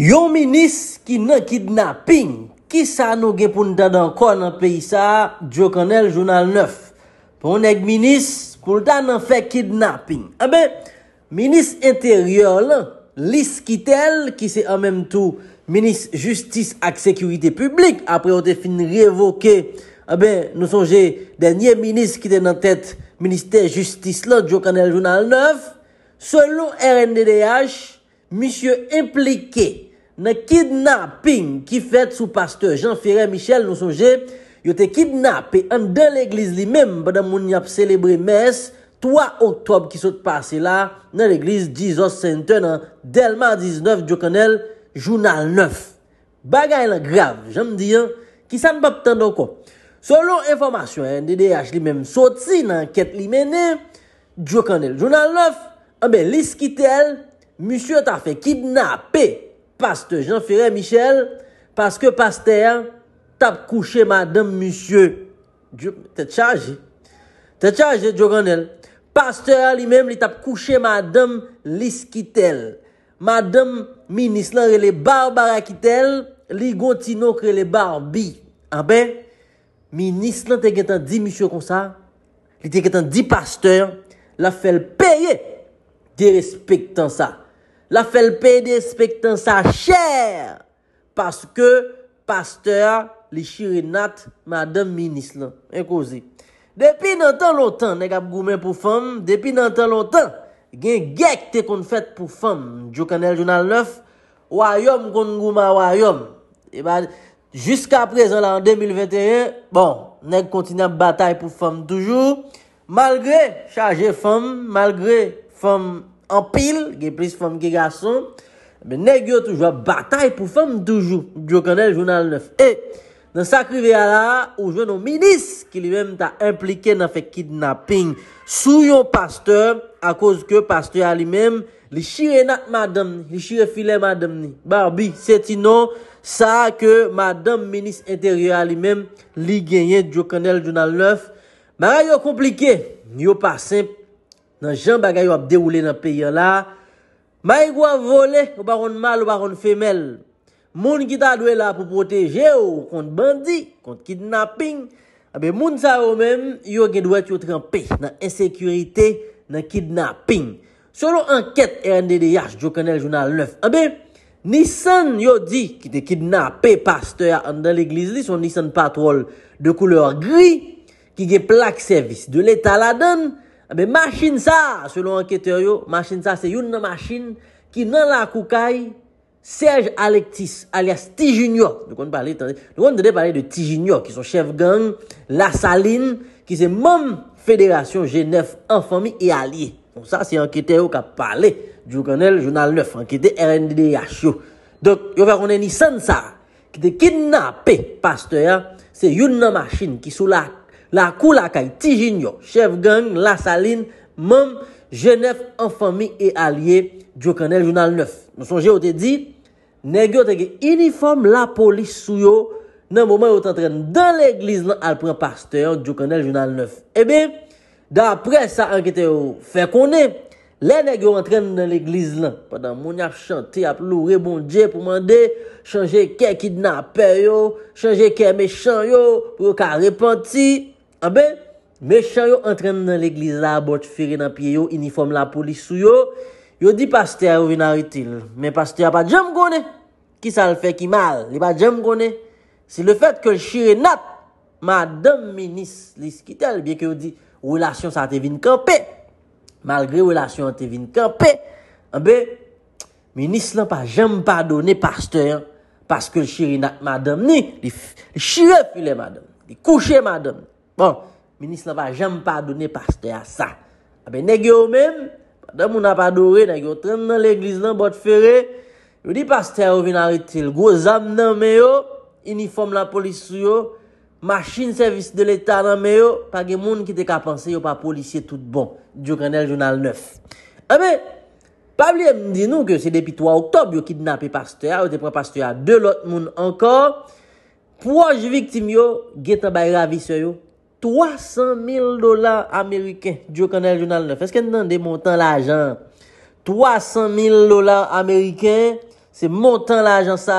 Yon minis ki nan kidnapping, ki sa nou ge poun ta dan kwa nan pe isa, Djo kanel, Jounal 9. Pon ek minis, poun ta nan fe kidnapping. A be, minis interior lan, lis ki tel, ki se an menm tou, minis justice ak sekurite publik, apre o te fin rievoke, a be, nou sonje, denye minis ki te nan tet, minister justice la, Djo kanel, Jounal 9, selon RNDDH, misye implikey, nan kidnapping ki fèt sou pasteur Jean-Ferré Michel, nou sonje, yo te kidnappe an den l'eglise li mem, badan moun yap celebre mes, 3 oktob ki sot pase la, nan l'eglise Jesus Saint-Eunan, del mar 19, jounal 9. Bagay la grav, jom di, ki san pap tendo ko. Solon informasyon, NDDH li mem sot si, nan ket li mene, jounal 9, an be lis ki tel, moussie ta fè kidnappe, Pasteur, jen fere Michel, paske pasteur tap kouche madame, monsie, te tchaje, te tchaje, pasteur li menm li tap kouche madame, lis ki tel, madame, mi nis lan re le barbara ki tel, li gwantino kre le barbi, a ah ben, mi nis lan te ketan di monsie kon sa, li te ketan di pasteur, la fel peye, de respek tan sa, la fel pey de spek tan sa chèr, paske pasteur li shirinat madan minis lan, ek ozi, depi nan tan lotan neg ap goumen pou fèm, depi nan tan lotan gen gèk te kon fèt pou fèm, djou kanel jounal 9, wayom kon gouman wayom, e ba, jisk apre zon lan 2021, bon, neg kontinan batay pou fèm toujou, malgré chaje fèm, malgré fèm, En pil, ge plis fom ge gason Be neg yo toujwa batay pou fom toujou Djo kanel jounal 9 E, nan sakri ve ala Ou jwen nou minis Ki li mem ta implike nan fe kidnapping Sou yon pasteur A koz ke pasteur a li mem Li shire nat madame Li shire file madame ni Barbi, seti non Sa ke madame minis interye a li mem Li genye djo kanel jounal 9 Mera yo komplike Yo pasen nan jan bagay yo ap dewoule nan peyen la, may gwa vole, ou baron mal, ou baron femel, moun ki ta dwe la pou proteje yo, kont bandi, kont kidnapping, abe moun sa yo men, yo gen dwe t'yo trempi, nan esekurite, nan kidnapping. Solon anket RNDDH, jo kanel jounal 9, abe nisan yo di, ki te kidnapé paste ya an dan l'egliz li, son nisan patrol de kouleur gri, ki gen plak servis de l'Etat la donne, Ah Makin sa, selon anketeryo, Makin sa se yon nan masin Ki nan la koukai Serge Alektis, alias Tijinyo Nou konn pwale, nou konn dade pwale de Tijinyo Ki son chev gang, la salin Ki se mom federation G9, enfami e alie Bon sa se anketeryo ka pale Jou kanel, jounal 9, anketeryo RNDH yo, donk yon fè konnen ni Sensa, ki te kinnape Paste ya, se yon nan masin Ki sou la La kou la kay, tijin yo, chev gang, la salin, mam, jenef, anfami e alye, djo kanel jounal 9. Monsonje yo te di, negyo te ge uniform la polis sou yo, nan mouman yo te entren dan l'egliz lan alpren pasteur, djo kanel jounal 9. Ebe, eh da apre sa anketen yo, fe konen, le negyo entren dan l'egliz lan, padan moun ya chante ap lou, rebondje pou mande, chanje ke kidnapè yo, chanje ke mechan yo, pou yo ka repenti, A be, me chan yo entren nan l'eglise la, bot fere nan piye yo, uniform la polis sou yo, yo di pasteur yo vina util. Men pasteur a pa djem gone, ki sal fe ki mal, li pa djem gone. Se le fet ke l chire nat, madame menis li skitel, bie ke yo di, wèlasyon sa te vin kampe. Malgre wèlasyon sa te vin kampe, a be, menis lan pa jem padone pasteur, paske l chire nat madame ni, li chire file madame, li kouche madame. Bon, menis la va jem pa adone paste a sa. A be, negye ou men, padem ou na pa adore, negye ou trem nan l'eglise lan bot fere, yo di paste a ou vin a retil, gwo zam nan me yo, uniform la polis yo, masjin servis de l'etat nan me yo, page moun ki te ka panse yo pa polisye tout bon, diyo kanel jounal 9. A be, pabli m di nou ki yo se depi 3 oktob, yo kidnapi paste a, yo te pre paste a 2 lot moun ankor, pou waj viktim yo, ge tabay ravi se yo, 300.000 dolar Ameriken. Diyo kanel jounal 9. Fesken nan de montan la ajan. 300.000 dolar Ameriken. Se montan la ajan sa.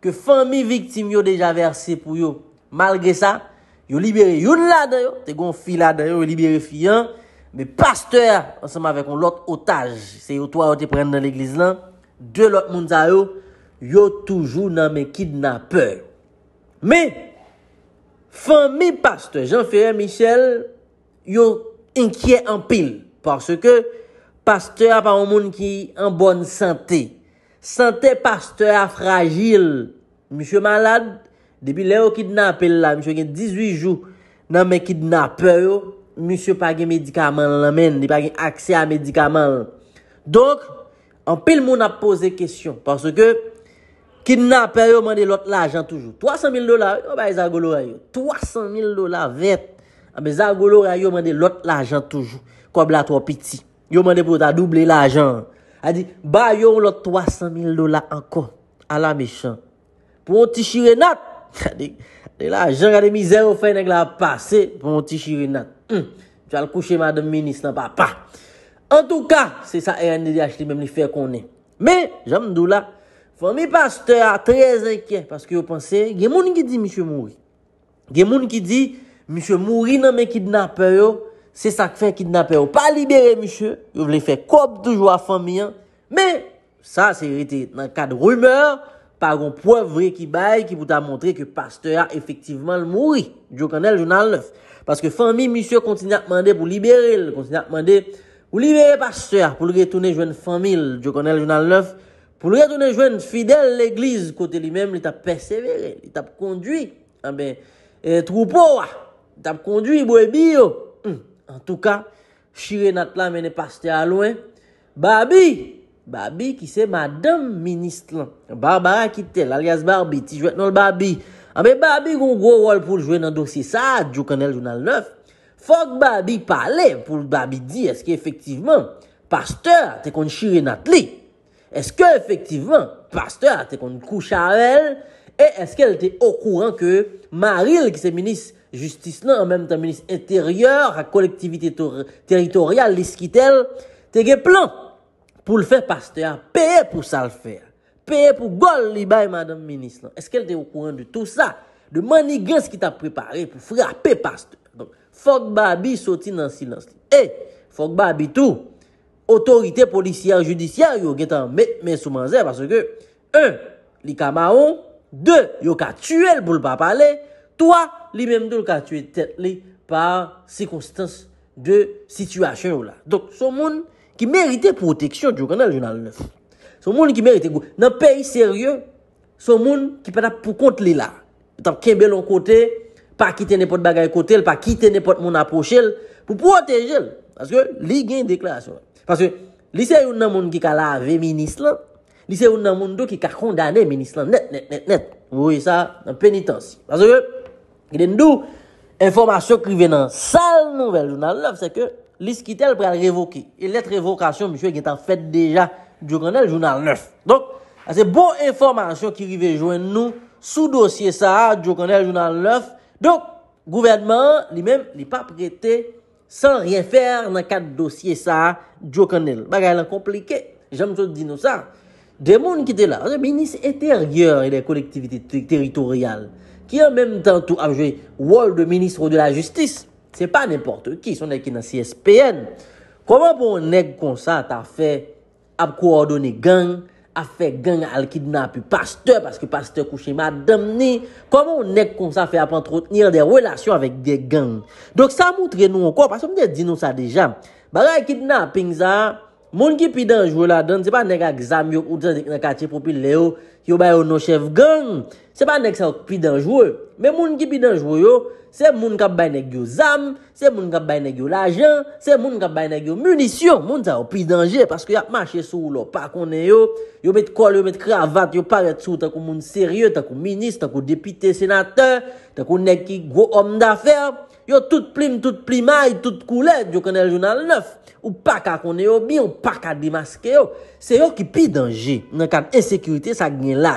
Ke fami viktim yo deja versi pou yo. Malge sa. Yo libere yon la dan yo. Te gon fi la dan yo. Yo libere fi yan. Me pasteur. Ansama vek on lot otaj. Se yo to a otepren nan l'egliz lan. De lot moun ta yo. Yo toujou nan me kidnapeur. Me otaj. Fon mi pasteur Jean-Ferrer Michel yon inkyè an pil. Parce ke pasteur apan moun ki an bon sante. Sante pasteur apan fragil. Mishou malade, depi le ou kidnapel la. Mishou gen 18 jou nan men kidnapel yo. Mishou pa gen medikaman la men. Di pa gen aksè a medikaman la. Donk, an pil moun ap pose kèsyon. Parce ke... Kin na per yo mande lot la ajan toujou. 300.000 dola yo ba yon Zagolo a yo. 300.000 dola vet. A be Zagolo a yo mande lot la ajan toujou. Kob la to piti. Yo mande pou ta double la ajan. A di, ba yon lot 300.000 dola anko. A la mechan. Pou yon ti chire nat. A di, la ajan gade mizero fay nèk la pase. Pou yon ti chire nat. Jal kouche madem menis nan papa. En tou ka, se sa ene de achte mem li fè konen. Me, jan mdou la. Fonmi Pasteur a trez enkye. Paske yo panse, gen moun ki di Mishou mouri. Gen moun ki di, Mishou mouri nan men kidnape yo. Se sak fe kidnape yo. Pa libere Mishou. Yo vle fe kop toujou a Fonmi. Me, sa se rete nan kad rumeur. Paron povre ki baye ki pou ta montre ke Pasteur a efektiveman mouri. Djo kanel jounan lef. Paske Fonmi Mishou kontine a tmande pou libere. Kontine a tmande pou libere Pasteur. Pou lge tounen jounan Fonmi. Djo kanel jounan lef. pou lè tonè jwen fidel l'eglize kote li mèm, li tap persevere, li tap kondwi, anbe, e troupo wè, li tap kondwi, bo e bi yo, hmm. en tou ka, shire nat la menè paste alouen, babi, babi ki se madame minist lan, Barbara kitel, alias barbi, ti jwèt nan l'babi, anbe, babi goun gwo rol pou l'jwen nan dosye sa, djou kanel journal 9, fok babi pale pou l'babi di, eske efektiveman, pasteur te konjire nat li, Eske efektivman, pasteur te kon koucha el, e eske el te okouran ke maril ki se minis justis nan, an menm tan minis interyor, a kolektivite teritorial diski tel, te ge plan pou le fe pasteur, peye pou sal fer, peye pou gol li bay madame minis nan. Eske el te okouran de tout sa, de manigens ki ta prepari pou fre a pe pasteur. Fok babi soti nan silans li. E, eh, fok babi tou, Otorite, polisiyan, judisyan yo getan met men souman zè. Parce que, un, li kama on. De, yo ka tue l bou l pa pale. Toa, li menm do l ka tue tete li par sikonstans de situasyon yo la. Donk, sou moun ki merite proteksyon, yo kanal jounal 9. Sou moun ki merite goun. Nan pey seryoun, sou moun ki pena pou kont li la. Metan kembe l an kote, pa kite nepot bagay kote l, pa kite nepot moun aposhe l. Pou protej el, parce que li gen dekla yon an. Paske lise yon nan moun ki ka la ave menis lan, lise yon nan moun do ki ka kondane menis lan, net, net, net, net. Ouye sa, nan penitansi. Paske, gden nou, informasyon ki rive nan sal nouvel jounal 9, seke lise ki tel pre al revoke. E let revokasyon, mishwe, gen tan fete deja, djokanel jounal 9. Donk, ase bon informasyon ki rive jwen nou, sou dosye sa, djokanel jounal 9. Donk, gouvernment li mem li pa prete jounal. San ryen fèr nan kat dosye sa, djok an el. Bagay lan komplike. Jam sot di nou sa. De moun ki te la, an de minis eter gyor e de kolektivite teritorial. Ki an menm tan tou ap jwe wòl de minis ro de la justis. Se pa nèmporte ki, son ek in a CSPN. Koman pou neg konsa ta fè ap kou ordone geng a fe gang al kidnap yu pasteur, paske pasteur kouche madam ni, koman ou nek kon sa fe ap entrotenir de relasyon avek de gang? Dok sa moutre nou anko, paske mwenye di nou sa deja, baga yu kidnaping za, moun ki pide anjou la dan, se pa nek a gzam yu, ou te dek nek a chepopi leyo, yo bayo nou chev gang, se pa nek sa ou pi denjwe, me moun ki pi denjwe yo, se moun ka bayne gyo zam, se moun ka bayne gyo lajan, se moun ka bayne gyo munisyon, moun sa ou pi denje, paske yo ap mache sou lo, pa konen yo, yo met kol, yo met kravat, yo paret sou, tako moun serye, tako minis, tako depite senate, tako nek ki gwo om dafer, yo tout plim, tout plimay, tout koulet, yo kanel jounal 9, ou pa ka konen yo, mi ou pa ka dimaske yo, se yo ki pi denje, nan kan esekurite, sa gen la,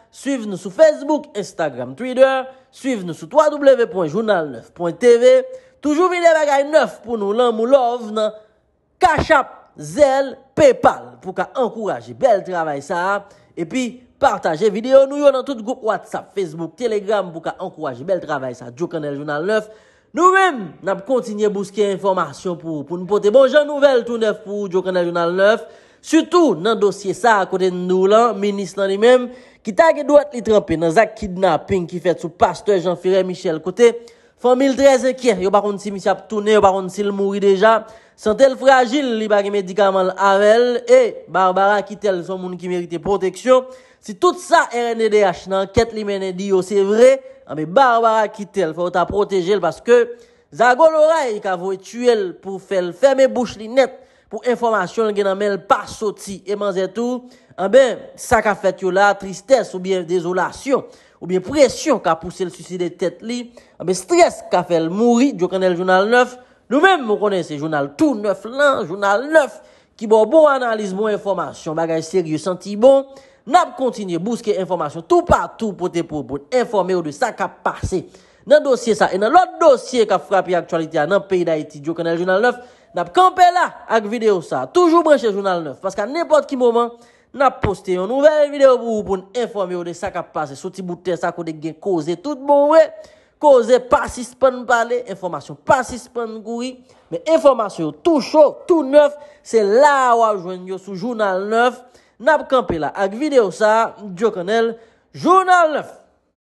Suiv nou sou Facebook, Instagram, Twitter, suiv nou sou www.journal9.tv Toujou vide bagay 9 pou nou lan mou lov nan Kachap, Zelle, Paypal pou ka ankouraji bel travay sa E pi partaje video nou yo nan tout go WhatsApp, Facebook, Telegram pou ka ankouraji bel travay sa Djo kanel journal 9 Nou rem nan pou kontinye bouske informasyon pou nou pote bonjan nouvel tout nef pou djo kanel journal 9 Soutou nan dosye sa akote nou lan, menis nan li mem, ki ta ki doit li trempi nan zak kidnaping ki fet sou pastor Jean-Ferré Michel. Kote, fon mil treze kye, yo bakon si misi ap toune, yo bakon si l mouri deja, san tel fragil li bagi medikaman l arel, e Barbara ki tel son moun ki merite proteksyon. Si tout sa RNDH nan ket li meni di yo, se vre, anbe Barbara ki tel, faw ta protejel, paske zago l oray ka vwetuel pou fel feme bouch li net, pou informasyon gen an men l pa soti e man zetou, an ben, sa ka fet yo la tristesse ou bien dezolasyon, ou bien presyon ka pousse l susi de tet li, an ben stres ka fel mouri, jo kanel jounal 9, nou men mou konen se jounal tou 9 lan, jounal 9, ki bo bon analiz, bon, bon informasyon, bagaj serye, senti bon, nan ap kontinye, bouske informasyon tou patou potepo, bon informe yo de sa ka pase, nan dosye sa, e nan lot dosye ka frape yon aktualite a nan peyi da eti, jo kanel jounal 9, N ap kampe la ak videyo sa, toujou breche jounal 9, paska nepot ki mouman, n ap poste yon nouvel videyo pou yon informe yon de sa kap pase, sou ti bouten sa kou de gen, koze tout bon we, koze pasis pan pale, informasyon pasis pan gouri, men informasyon tou chok, tou neuf, se la wajwen yon sou jounal 9, n ap kampe la ak videyo sa, diyo kanel, jounal 9.